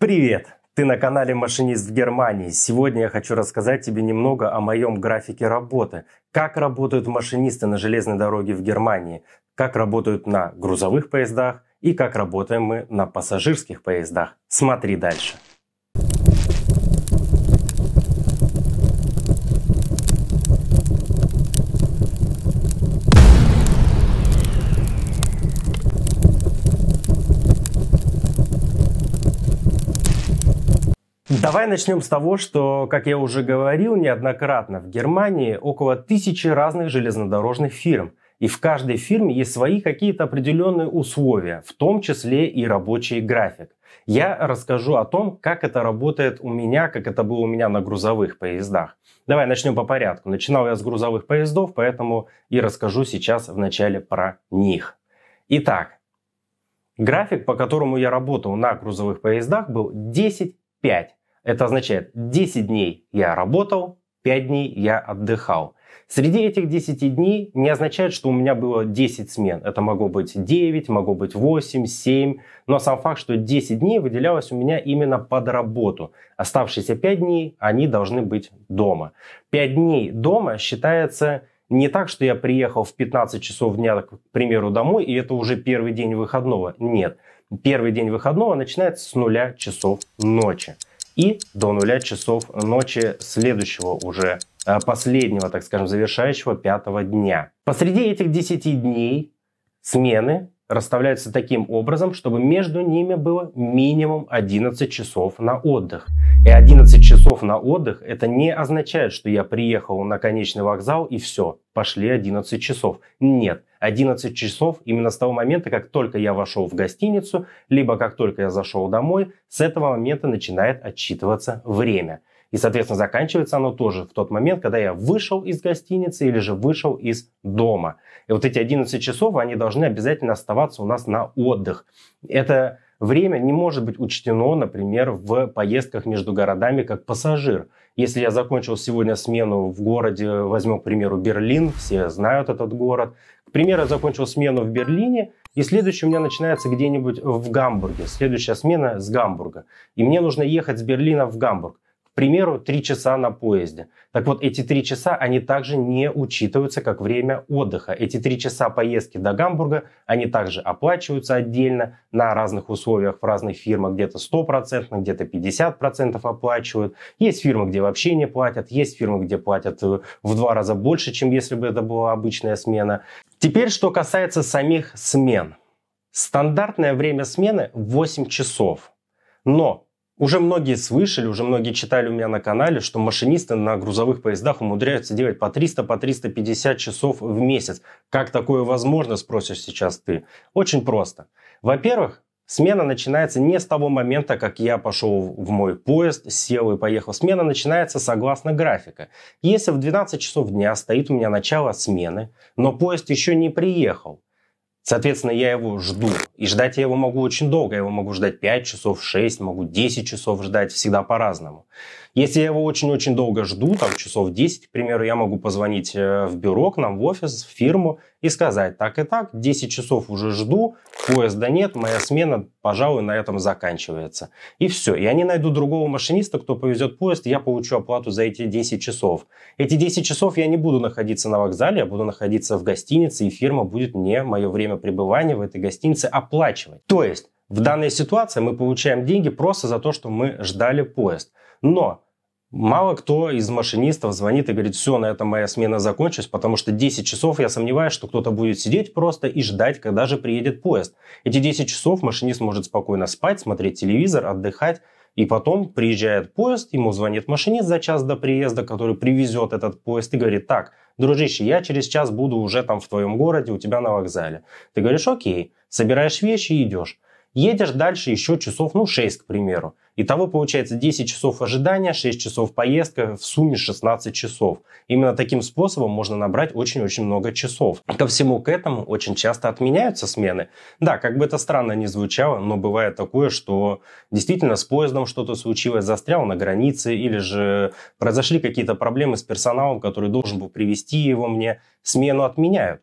Привет! Ты на канале «Машинист в Германии». Сегодня я хочу рассказать тебе немного о моем графике работы. Как работают машинисты на железной дороге в Германии, как работают на грузовых поездах и как работаем мы на пассажирских поездах. Смотри дальше. Давай начнем с того, что, как я уже говорил неоднократно, в Германии около тысячи разных железнодорожных фирм. И в каждой фирме есть свои какие-то определенные условия, в том числе и рабочий график. Я расскажу о том, как это работает у меня, как это было у меня на грузовых поездах. Давай начнем по порядку. Начинал я с грузовых поездов, поэтому и расскажу сейчас вначале про них. Итак, график, по которому я работал на грузовых поездах, был 10-5. Это означает, 10 дней я работал, 5 дней я отдыхал. Среди этих 10 дней не означает, что у меня было 10 смен. Это могло быть 9, могло быть 8, 7. Но сам факт, что 10 дней выделялось у меня именно под работу. Оставшиеся 5 дней, они должны быть дома. 5 дней дома считается не так, что я приехал в 15 часов дня, к примеру, домой, и это уже первый день выходного. Нет. Первый день выходного начинается с нуля часов ночи и до нуля часов ночи следующего уже э, последнего, так скажем, завершающего пятого дня. Посреди этих 10 дней смены расставляются таким образом, чтобы между ними было минимум 11 часов на отдых. И 11 часов на отдых это не означает, что я приехал на конечный вокзал и все, пошли 11 часов. Нет, 11 часов именно с того момента, как только я вошел в гостиницу, либо как только я зашел домой, с этого момента начинает отчитываться время. И, соответственно, заканчивается оно тоже в тот момент, когда я вышел из гостиницы или же вышел из дома. И вот эти 11 часов, они должны обязательно оставаться у нас на отдых. Это время не может быть учтено, например, в поездках между городами как пассажир. Если я закончил сегодня смену в городе, возьмем, к примеру, Берлин, все знают этот город. К примеру, я закончил смену в Берлине, и следующая у меня начинается где-нибудь в Гамбурге. Следующая смена с Гамбурга. И мне нужно ехать с Берлина в Гамбург примеру, 3 часа на поезде. Так вот, эти 3 часа, они также не учитываются как время отдыха. Эти 3 часа поездки до Гамбурга, они также оплачиваются отдельно на разных условиях в разных фирмах. Где-то 100%, где-то 50% оплачивают. Есть фирмы, где вообще не платят. Есть фирмы, где платят э, в два раза больше, чем если бы это была обычная смена. Теперь, что касается самих смен. Стандартное время смены 8 часов. Но уже многие слышали, уже многие читали у меня на канале, что машинисты на грузовых поездах умудряются делать по 300, по 350 часов в месяц. Как такое возможно, спросишь сейчас ты? Очень просто. Во-первых, Смена начинается не с того момента, как я пошел в мой поезд, сел и поехал. Смена начинается согласно графика. Если в 12 часов дня стоит у меня начало смены, но поезд еще не приехал, Соответственно, я его жду. И ждать я его могу очень долго. Я его могу ждать 5 часов, 6, могу 10 часов ждать, всегда по-разному. Если я его очень-очень долго жду, там часов 10, к примеру, я могу позвонить э, в бюро к нам, в офис, в фирму и сказать, так и так, 10 часов уже жду, поезда нет, моя смена, пожалуй, на этом заканчивается. И все. Я не найду другого машиниста, кто повезет поезд, я получу оплату за эти 10 часов. Эти 10 часов я не буду находиться на вокзале, я буду находиться в гостинице, и фирма будет мне мое время пребывания в этой гостинице оплачивать. То есть, в данной ситуации мы получаем деньги просто за то, что мы ждали поезд. Но Мало кто из машинистов звонит и говорит, все, на этом моя смена закончилась, потому что 10 часов я сомневаюсь, что кто-то будет сидеть просто и ждать, когда же приедет поезд. Эти 10 часов машинист может спокойно спать, смотреть телевизор, отдыхать, и потом приезжает поезд, ему звонит машинист за час до приезда, который привезет этот поезд и говорит, так, дружище, я через час буду уже там в твоем городе, у тебя на вокзале. Ты говоришь, окей, собираешь вещи и идешь. Едешь дальше еще часов, ну, 6, к примеру. Итого получается 10 часов ожидания, 6 часов поездка, в сумме 16 часов. Именно таким способом можно набрать очень-очень много часов. Ко всему к этому очень часто отменяются смены. Да, как бы это странно ни звучало, но бывает такое, что действительно с поездом что-то случилось, застрял на границе, или же произошли какие-то проблемы с персоналом, который должен был привести его мне, смену отменяют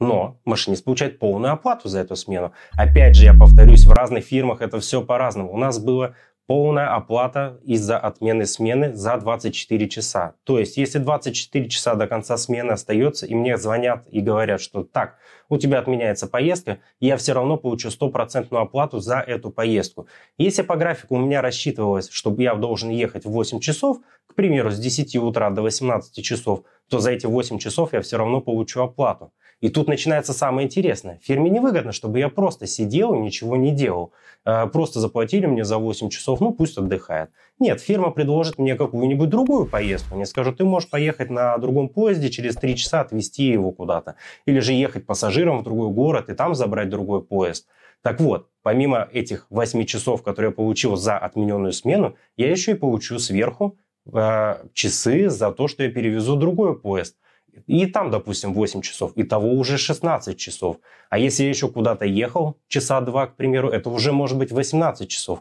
но машинист получает полную оплату за эту смену. Опять же, я повторюсь, в разных фирмах это все по-разному. У нас было полная оплата из-за отмены смены за 24 часа. То есть, если 24 часа до конца смены остается, и мне звонят и говорят, что так, у тебя отменяется поездка, я все равно получу стопроцентную оплату за эту поездку. Если по графику у меня рассчитывалось, чтобы я должен ехать в 8 часов, к примеру, с 10 утра до 18 часов, то за эти 8 часов я все равно получу оплату. И тут начинается самое интересное. Фирме невыгодно, чтобы я просто сидел и ничего не делал. Э, просто заплатили мне за 8 часов, ну пусть отдыхает. Нет, фирма предложит мне какую-нибудь другую поездку. Мне скажут, ты можешь поехать на другом поезде, через 3 часа отвезти его куда-то. Или же ехать пассажиром в другой город и там забрать другой поезд. Так вот, помимо этих 8 часов, которые я получил за отмененную смену, я еще и получу сверху э, часы за то, что я перевезу другой поезд. И там, допустим, 8 часов, и того уже 16 часов. А если я еще куда-то ехал, часа два, к примеру, это уже может быть 18 часов.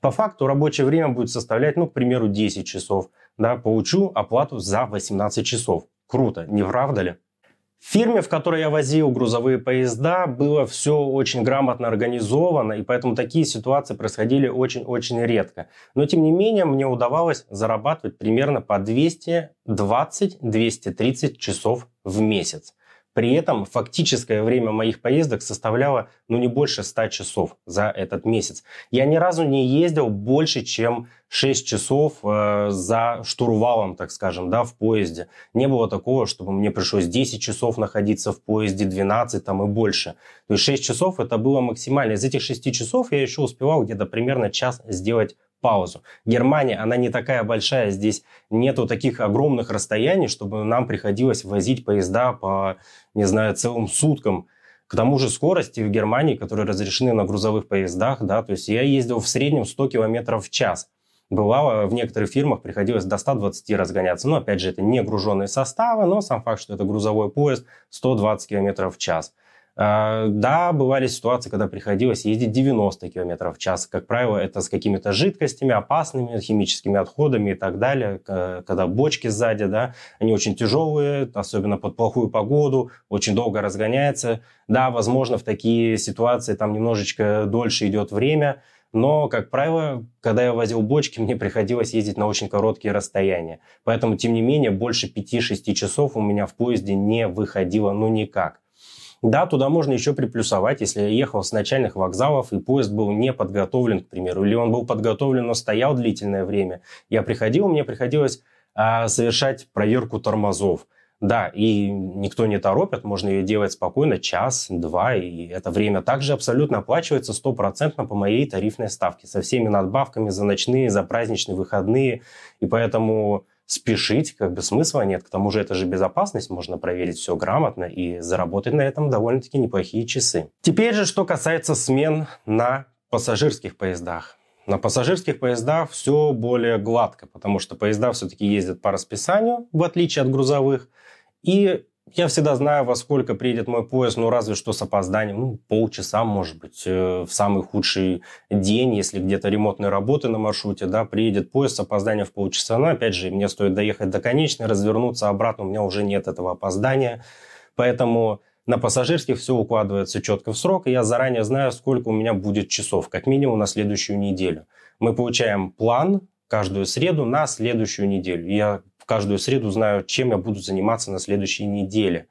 По факту рабочее время будет составлять, ну, к примеру, 10 часов. Да, получу оплату за 18 часов. Круто, не правда ли? фирме, в которой я возил грузовые поезда, было все очень грамотно организовано, и поэтому такие ситуации происходили очень-очень редко. Но, тем не менее, мне удавалось зарабатывать примерно по 220-230 часов в месяц. При этом фактическое время моих поездок составляло ну не больше 100 часов за этот месяц. Я ни разу не ездил больше, чем 6 часов э, за штурвалом, так скажем, да, в поезде. Не было такого, чтобы мне пришлось 10 часов находиться в поезде, 12 там и больше. То есть 6 часов это было максимально. Из этих 6 часов я еще успевал где-то примерно час сделать паузу. Германия, она не такая большая, здесь нету таких огромных расстояний, чтобы нам приходилось возить поезда по, не знаю, целым суткам. К тому же скорости в Германии, которые разрешены на грузовых поездах, да, то есть я ездил в среднем 100 км в час. Бывало, в некоторых фирмах приходилось до 120 разгоняться. Но, опять же, это не груженные составы, но сам факт, что это грузовой поезд, 120 км в час – а, да, бывали ситуации, когда приходилось ездить 90 км в час. Как правило, это с какими-то жидкостями опасными, химическими отходами и так далее. Когда бочки сзади, да, они очень тяжелые, особенно под плохую погоду, очень долго разгоняется. Да, возможно, в такие ситуации там немножечко дольше идет время, но, как правило, когда я возил бочки, мне приходилось ездить на очень короткие расстояния. Поэтому, тем не менее, больше 5-6 часов у меня в поезде не выходило ну никак. Да, туда можно еще приплюсовать, если я ехал с начальных вокзалов, и поезд был не подготовлен, к примеру, или он был подготовлен, но стоял длительное время. Я приходил, мне приходилось а, совершать проверку тормозов. Да, и никто не торопит, можно ее делать спокойно, час, два, и это время также абсолютно оплачивается стопроцентно по моей тарифной ставке, со всеми надбавками за ночные, за праздничные, выходные, и поэтому спешить, как бы смысла нет. К тому же это же безопасность, можно проверить все грамотно и заработать на этом довольно-таки неплохие часы. Теперь же, что касается смен на пассажирских поездах. На пассажирских поездах все более гладко, потому что поезда все-таки ездят по расписанию, в отличие от грузовых. И я всегда знаю, во сколько приедет мой поезд, ну, разве что с опозданием, ну, полчаса, может быть, э, в самый худший день, если где-то ремонтные работы на маршруте, да, приедет поезд с опозданием в полчаса, но, опять же, мне стоит доехать до конечной, развернуться обратно, у меня уже нет этого опоздания, поэтому на пассажирских все укладывается четко в срок, и я заранее знаю, сколько у меня будет часов, как минимум на следующую неделю. Мы получаем план каждую среду на следующую неделю. Я каждую среду знаю, чем я буду заниматься на следующей неделе.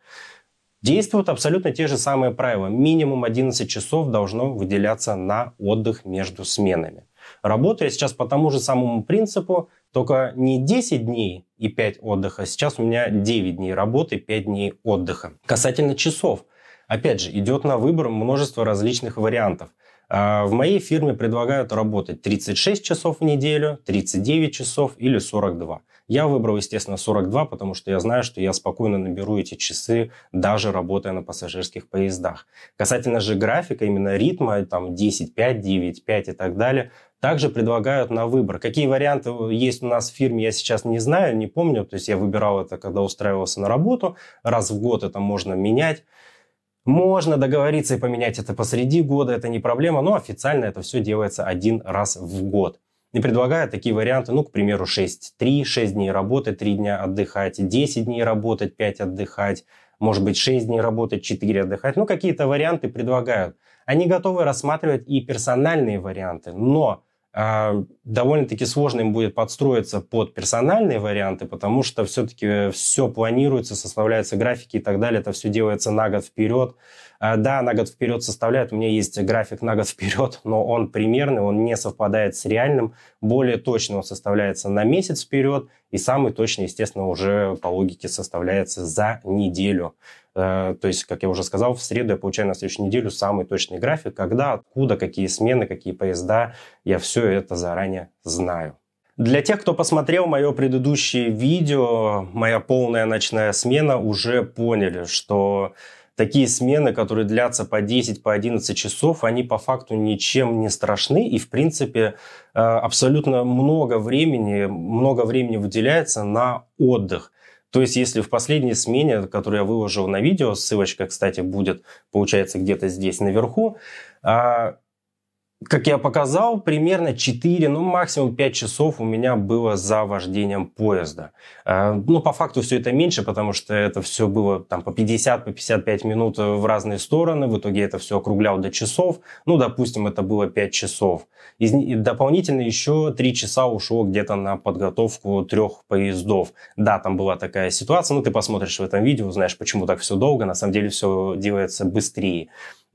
Действуют абсолютно те же самые правила. Минимум 11 часов должно выделяться на отдых между сменами. Работаю я сейчас по тому же самому принципу, только не 10 дней и 5 отдыха, сейчас у меня 9 дней работы, 5 дней отдыха. Касательно часов, опять же, идет на выбор множество различных вариантов. А, в моей фирме предлагают работать 36 часов в неделю, 39 часов или 42. Я выбрал, естественно, 42, потому что я знаю, что я спокойно наберу эти часы, даже работая на пассажирских поездах. Касательно же графика, именно ритма, там 10, 5, 9, 5 и так далее, также предлагают на выбор. Какие варианты э, есть у нас в фирме, я сейчас не знаю, не помню. То есть я выбирал это, когда устраивался на работу. Раз в год это можно менять. Можно договориться и поменять это посреди года, это не проблема, но официально это все делается один раз в год и предлагает такие варианты, ну, к примеру, 6-3, 6 дней работать, 3 дня отдыхать, 10 дней работать, 5 отдыхать, может быть, 6 дней работать, 4 отдыхать. Ну, какие-то варианты предлагают. Они готовы рассматривать и персональные варианты, но э, довольно-таки сложно им будет подстроиться под персональные варианты, потому что все-таки все планируется, составляются графики и так далее, это все делается на год вперед. А, да, на год вперед составляют. У меня есть график на год вперед, но он примерный, он не совпадает с реальным. Более точно он составляется на месяц вперед. И самый точный, естественно, уже по логике составляется за неделю. Э, то есть, как я уже сказал, в среду я получаю на следующую неделю самый точный график, когда, откуда, какие смены, какие поезда. Я все это заранее знаю. Для тех, кто посмотрел мое предыдущее видео, моя полная ночная смена, уже поняли, что такие смены, которые длятся по 10, по 11 часов, они по факту ничем не страшны. И, в принципе, э, абсолютно много времени, много времени выделяется на отдых. То есть, если в последней смене, которую я выложил на видео, ссылочка, кстати, будет, получается, где-то здесь наверху, а, как я показал, примерно 4, ну максимум 5 часов у меня было за вождением поезда. А, ну, по факту все это меньше, потому что это все было там по 50, по 55 минут э, в разные стороны. В итоге это все округлял до часов. Ну, допустим, это было 5 часов. и дополнительно еще 3 часа ушло где-то на подготовку трех поездов. Да, там была такая ситуация. Ну, ты посмотришь в этом видео, знаешь, почему так все долго. На самом деле все делается быстрее.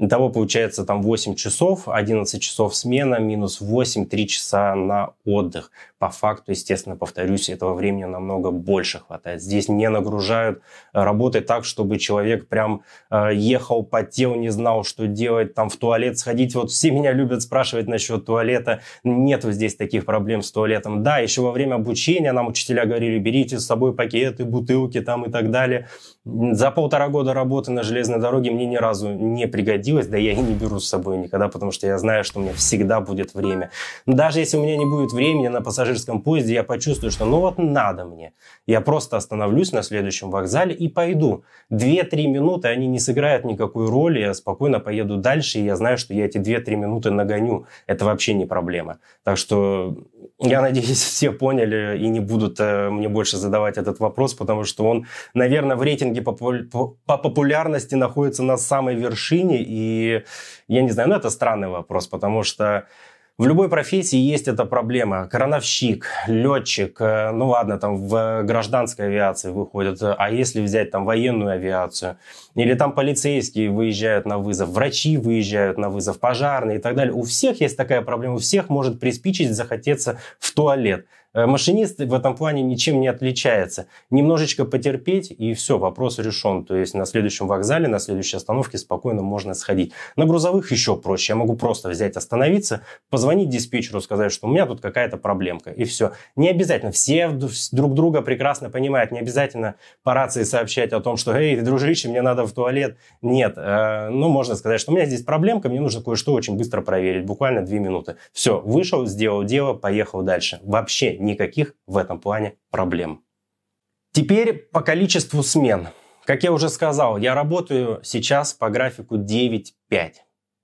Того, получается, там 8 часов, 11 часов часов смена, минус 8-3 часа на отдых. По факту, естественно, повторюсь, этого времени намного больше хватает. Здесь не нагружают работы так, чтобы человек прям э, ехал, потел, не знал, что делать, там в туалет сходить. Вот все меня любят спрашивать насчет туалета. Нету здесь таких проблем с туалетом. Да, еще во время обучения нам учителя говорили, берите с собой пакеты, бутылки там и так далее. За полтора года работы на железной дороге мне ни разу не пригодилось, да я и не беру с собой никогда, потому что я знаю, что меня всегда будет время. Даже если у меня не будет времени на пассажирском поезде, я почувствую, что ну вот надо мне. Я просто остановлюсь на следующем вокзале и пойду. Две-три минуты они не сыграют никакой роли, я спокойно поеду дальше, и я знаю, что я эти две-три минуты нагоню. Это вообще не проблема. Так что я надеюсь, все поняли и не будут э, мне больше задавать этот вопрос, потому что он, наверное, в рейтинге по по популярности находится на самой вершине. И я не знаю, ну это странный вопрос, потому что в любой профессии есть эта проблема. Крановщик, летчик, э, ну ладно, там в гражданской авиации выходят, а если взять там военную авиацию, или там полицейские выезжают на вызов, врачи выезжают на вызов, пожарные и так далее. У всех есть такая проблема, у всех может приспичить, захотеться в туалет. Э, Машинист в этом плане ничем не отличается. Немножечко потерпеть, и все, вопрос решен. То есть на следующем вокзале, на следующей остановке спокойно можно сходить. На грузовых еще проще. Я могу просто взять, остановиться, позвонить диспетчеру, сказать, что у меня тут какая-то проблемка, и все. Не обязательно. Все друг друга прекрасно понимают. Не обязательно по рации сообщать о том, что «Эй, дружище, мне надо в туалет». Нет. Э, ну, можно сказать, что у меня здесь проблемка, мне нужно кое-что очень быстро проверить. Буквально две минуты. Все, вышел, сделал дело, поехал дальше. Вообще никаких в этом плане проблем. Теперь по количеству смен. Как я уже сказал, я работаю сейчас по графику 9-5.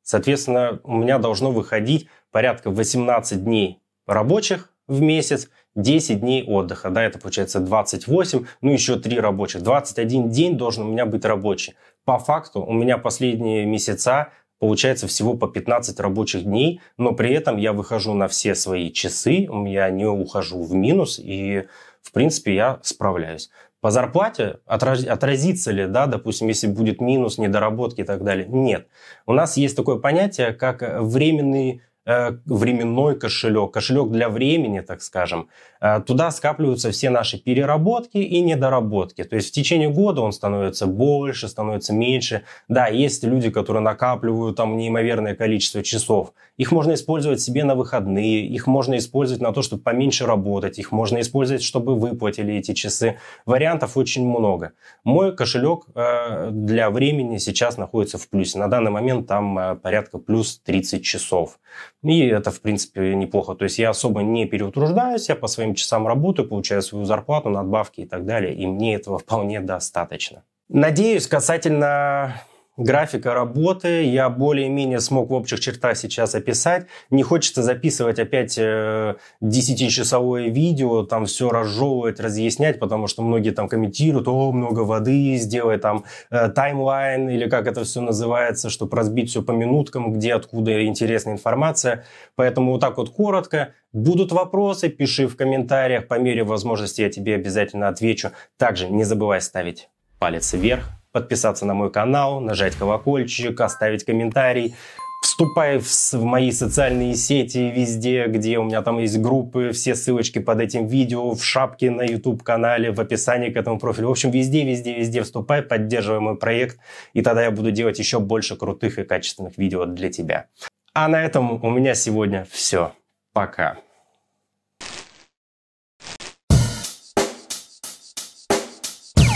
Соответственно, у меня должно выходить порядка 18 дней рабочих в месяц, 10 дней отдыха. Да, это получается 28, ну еще 3 рабочих. 21 день должен у меня быть рабочий. По факту у меня последние месяца получается всего по 15 рабочих дней, но при этом я выхожу на все свои часы, я не ухожу в минус, и, в принципе, я справляюсь. По зарплате отраз... отразится ли, да, допустим, если будет минус, недоработки и так далее? Нет. У нас есть такое понятие, как временный Э, временной кошелек, кошелек для времени, так скажем. Э, туда скапливаются все наши переработки и недоработки. То есть в течение года он становится больше, становится меньше. Да, есть люди, которые накапливают там неимоверное количество часов. Их можно использовать себе на выходные, их можно использовать на то, чтобы поменьше работать, их можно использовать, чтобы выплатили эти часы. Вариантов очень много. Мой кошелек э, для времени сейчас находится в плюсе. На данный момент там порядка плюс 30 часов. И это, в принципе, неплохо. То есть я особо не переутруждаюсь, я по своим часам работаю, получаю свою зарплату, надбавки и так далее. И мне этого вполне достаточно. Надеюсь, касательно Графика работы я более-менее смог в общих чертах сейчас описать. Не хочется записывать опять 10-часовое э, видео, там все разжевывать, разъяснять, потому что многие там комментируют, о, много воды, сделай там э, таймлайн или как это все называется, чтобы разбить все по минуткам, где, откуда интересная информация. Поэтому вот так вот коротко. Будут вопросы, пиши в комментариях. По мере возможности я тебе обязательно отвечу. Также не забывай ставить палец вверх, подписаться на мой канал, нажать колокольчик, оставить комментарий. Вступай в, в мои социальные сети везде, где у меня там есть группы, все ссылочки под этим видео, в шапке на YouTube-канале, в описании к этому профилю. В общем, везде, везде, везде вступай, поддерживай мой проект, и тогда я буду делать еще больше крутых и качественных видео для тебя. А на этом у меня сегодня все. Пока.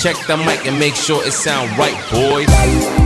Check the mic and make sure it sound right, boys.